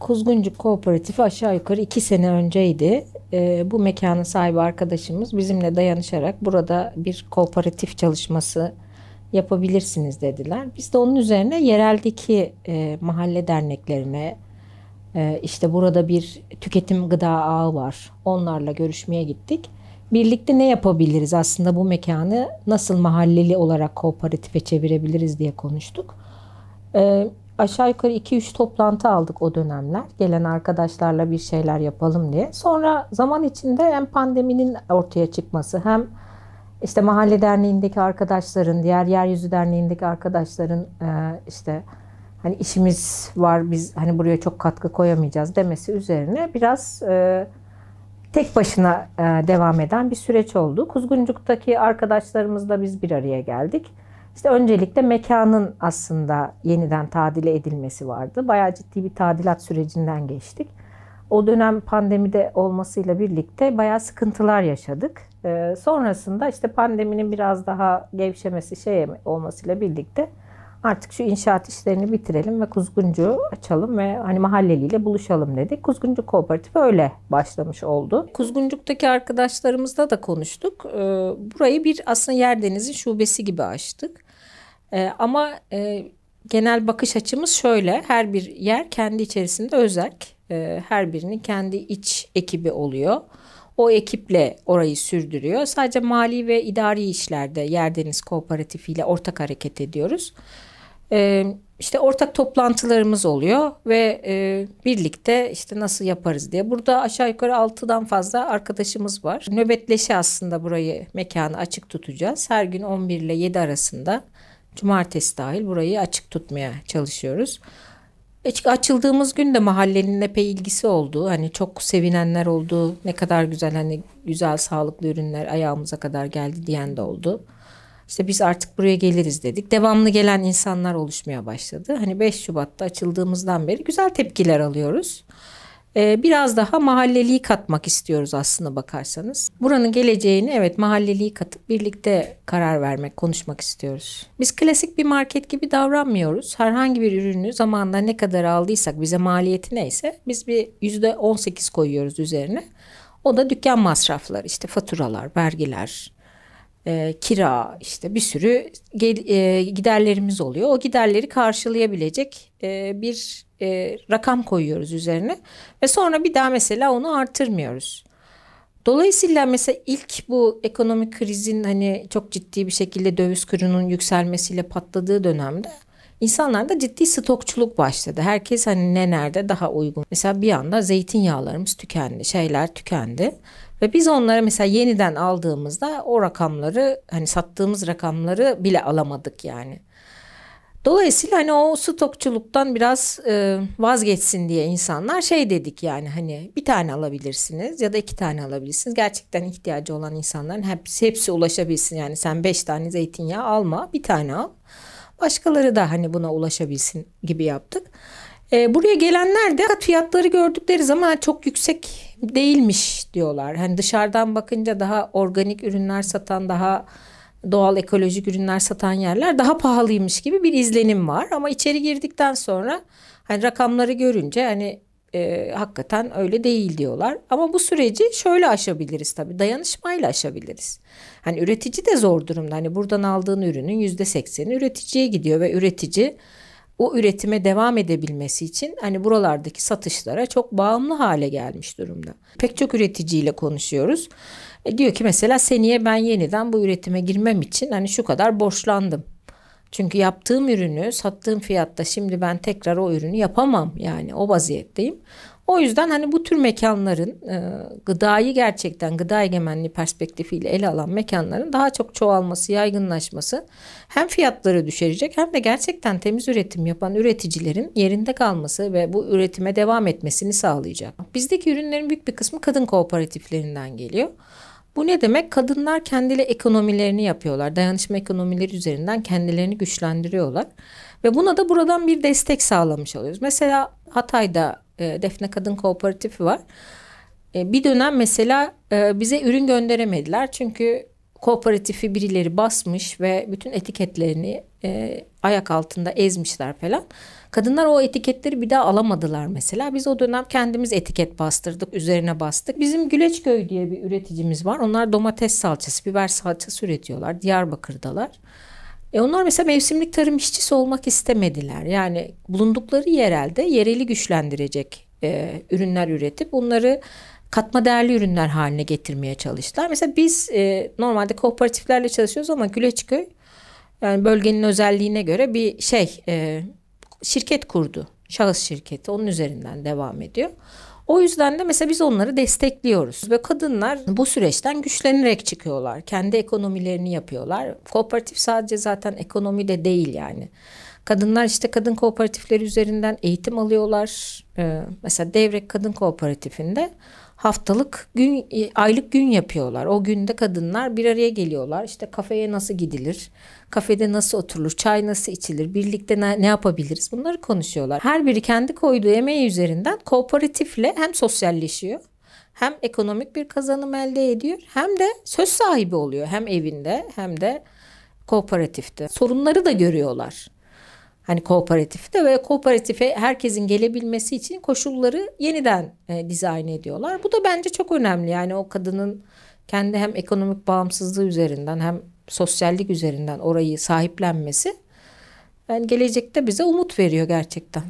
Kuzguncuk Kooperatifi aşağı yukarı iki sene önceydi. Ee, bu mekanın sahibi arkadaşımız bizimle dayanışarak burada bir kooperatif çalışması yapabilirsiniz dediler. Biz de onun üzerine yereldeki e, mahalle derneklerine e, işte burada bir tüketim gıda ağı var. Onlarla görüşmeye gittik. Birlikte ne yapabiliriz aslında bu mekanı nasıl mahalleli olarak kooperatife çevirebiliriz diye konuştuk. Ee, aşağı yukarı 2-3 toplantı aldık o dönemler. Gelen arkadaşlarla bir şeyler yapalım diye. Sonra zaman içinde hem pandeminin ortaya çıkması hem işte mahalle derneğindeki arkadaşların, diğer yeryüzü derneğindeki arkadaşların e, işte hani işimiz var biz hani buraya çok katkı koyamayacağız demesi üzerine biraz e, tek başına e, devam eden bir süreç oldu. Kuzguncuk'taki arkadaşlarımızla biz bir araya geldik. İşte öncelikle mekanın aslında yeniden tadile edilmesi vardı. Bayağı ciddi bir tadilat sürecinden geçtik. O dönem pandemide olmasıyla birlikte bayağı sıkıntılar yaşadık. Ee, sonrasında işte pandeminin biraz daha gevşemesi şey olmasıyla birlikte artık şu inşaat işlerini bitirelim ve Kuzguncu açalım ve hani mahalleliyle buluşalım dedik. Kuzguncu Kooperatifi öyle başlamış oldu. Kuzguncuk'taki arkadaşlarımızla da konuştuk. Ee, burayı bir aslında Yerdeniz'in şubesi gibi açtık. E, ama e, genel bakış açımız şöyle. Her bir yer kendi içerisinde özerk. E, her birinin kendi iç ekibi oluyor. O ekiple orayı sürdürüyor. Sadece mali ve idari işlerde Yerdeniz Kooperatifi ile ortak hareket ediyoruz. E, işte ortak toplantılarımız oluyor ve e, birlikte işte nasıl yaparız diye. Burada aşağı yukarı 6'dan fazla arkadaşımız var. Nöbetleşe aslında burayı mekanı açık tutacağız. Her gün 11 ile 7 arasında Cumartesi dahil burayı açık tutmaya çalışıyoruz. E, açıldığımız gün de mahallenin epey ilgisi oldu. Hani çok sevinenler oldu. Ne kadar güzel hani güzel sağlıklı ürünler ayağımıza kadar geldi diyen de oldu. İşte biz artık buraya geliriz dedik. Devamlı gelen insanlar oluşmaya başladı. Hani 5 Şubat'ta açıldığımızdan beri güzel tepkiler alıyoruz. Ee, biraz daha mahalleliği katmak istiyoruz aslında bakarsanız. Buranın geleceğini evet mahalleliği katıp birlikte karar vermek, konuşmak istiyoruz. Biz klasik bir market gibi davranmıyoruz. Herhangi bir ürünü zamanında ne kadar aldıysak bize maliyeti neyse biz bir %18 koyuyoruz üzerine. O da dükkan masrafları işte faturalar, vergiler, e, kira işte bir sürü gel, e, giderlerimiz oluyor. O giderleri karşılayabilecek e, bir e, rakam koyuyoruz üzerine ve sonra bir daha mesela onu artırmıyoruz. Dolayısıyla mesela ilk bu ekonomik krizin hani çok ciddi bir şekilde döviz kurunun yükselmesiyle patladığı dönemde İnsanlar da ciddi stokçuluk başladı. Herkes hani ne nerede daha uygun. Mesela bir anda zeytinyağlarımız tükendi, şeyler tükendi. Ve biz onları mesela yeniden aldığımızda o rakamları hani sattığımız rakamları bile alamadık yani. Dolayısıyla hani o stokçuluktan biraz e, vazgeçsin diye insanlar şey dedik yani hani bir tane alabilirsiniz ya da iki tane alabilirsiniz. Gerçekten ihtiyacı olan insanların hepsi, hepsi ulaşabilsin yani sen beş tane zeytinyağı alma bir tane al. Başkaları da hani buna ulaşabilsin gibi yaptık. E, buraya gelenler de fiyatları gördükleri zaman çok yüksek değilmiş diyorlar. Hani dışarıdan bakınca daha organik ürünler satan daha doğal ekolojik ürünler satan yerler daha pahalıymış gibi bir izlenim var. Ama içeri girdikten sonra hani rakamları görünce hani e, hakikaten öyle değil diyorlar. Ama bu süreci şöyle aşabiliriz tabii. Dayanışmayla aşabiliriz. Hani üretici de zor durumda. Hani buradan aldığın ürünün yüzde sekseni üreticiye gidiyor ve üretici o üretime devam edebilmesi için hani buralardaki satışlara çok bağımlı hale gelmiş durumda. Pek çok üreticiyle konuşuyoruz. E diyor ki mesela seneye ben yeniden bu üretime girmem için hani şu kadar borçlandım. Çünkü yaptığım ürünü sattığım fiyatta şimdi ben tekrar o ürünü yapamam yani o vaziyetteyim. O yüzden hani bu tür mekanların e, gıdayı gerçekten gıda egemenliği perspektifiyle ele alan mekanların daha çok çoğalması, yaygınlaşması hem fiyatları düşürecek hem de gerçekten temiz üretim yapan üreticilerin yerinde kalması ve bu üretime devam etmesini sağlayacak. Bizdeki ürünlerin büyük bir kısmı kadın kooperatiflerinden geliyor. Bu ne demek? Kadınlar kendileri ekonomilerini yapıyorlar. Dayanışma ekonomileri üzerinden kendilerini güçlendiriyorlar. Ve buna da buradan bir destek sağlamış oluyoruz. Mesela Hatay'da e, Defne Kadın Kooperatifi var. E, bir dönem mesela e, bize ürün gönderemediler. Çünkü kooperatifi birileri basmış ve bütün etiketlerini e, ayak altında ezmişler falan. Kadınlar o etiketleri bir daha alamadılar mesela. Biz o dönem kendimiz etiket bastırdık, üzerine bastık. Bizim Güleçköy diye bir üreticimiz var. Onlar domates salçası, biber salçası üretiyorlar. Diyarbakır'dalar. E onlar mesela mevsimlik tarım işçisi olmak istemediler. Yani bulundukları yerelde yereli güçlendirecek e, ürünler üretip bunları katma değerli ürünler haline getirmeye çalıştılar. Mesela biz e, normalde kooperatiflerle çalışıyoruz ama Güleçköy yani bölgenin özelliğine göre bir şey e, şirket kurdu. Şahıs şirketi onun üzerinden devam ediyor. O yüzden de mesela biz onları destekliyoruz ve kadınlar bu süreçten güçlenerek çıkıyorlar. Kendi ekonomilerini yapıyorlar. Kooperatif sadece zaten ekonomi de değil yani. Kadınlar işte kadın kooperatifleri üzerinden eğitim alıyorlar. Ee, mesela Devrek Kadın Kooperatifinde haftalık gün e, aylık gün yapıyorlar. O günde kadınlar bir araya geliyorlar. İşte kafeye nasıl gidilir? Kafede nasıl oturulur? Çay nasıl içilir? Birlikte ne, ne yapabiliriz? Bunları konuşuyorlar. Her biri kendi koyduğu emeği üzerinden kooperatifle hem sosyalleşiyor hem ekonomik bir kazanım elde ediyor hem de söz sahibi oluyor hem evinde hem de kooperatifte. Sorunları da görüyorlar. Hani kooperatifte ve kooperatife herkesin gelebilmesi için koşulları yeniden e, dizayn ediyorlar. Bu da bence çok önemli. Yani o kadının kendi hem ekonomik bağımsızlığı üzerinden hem sosyallik üzerinden orayı sahiplenmesi yani gelecekte bize umut veriyor gerçekten.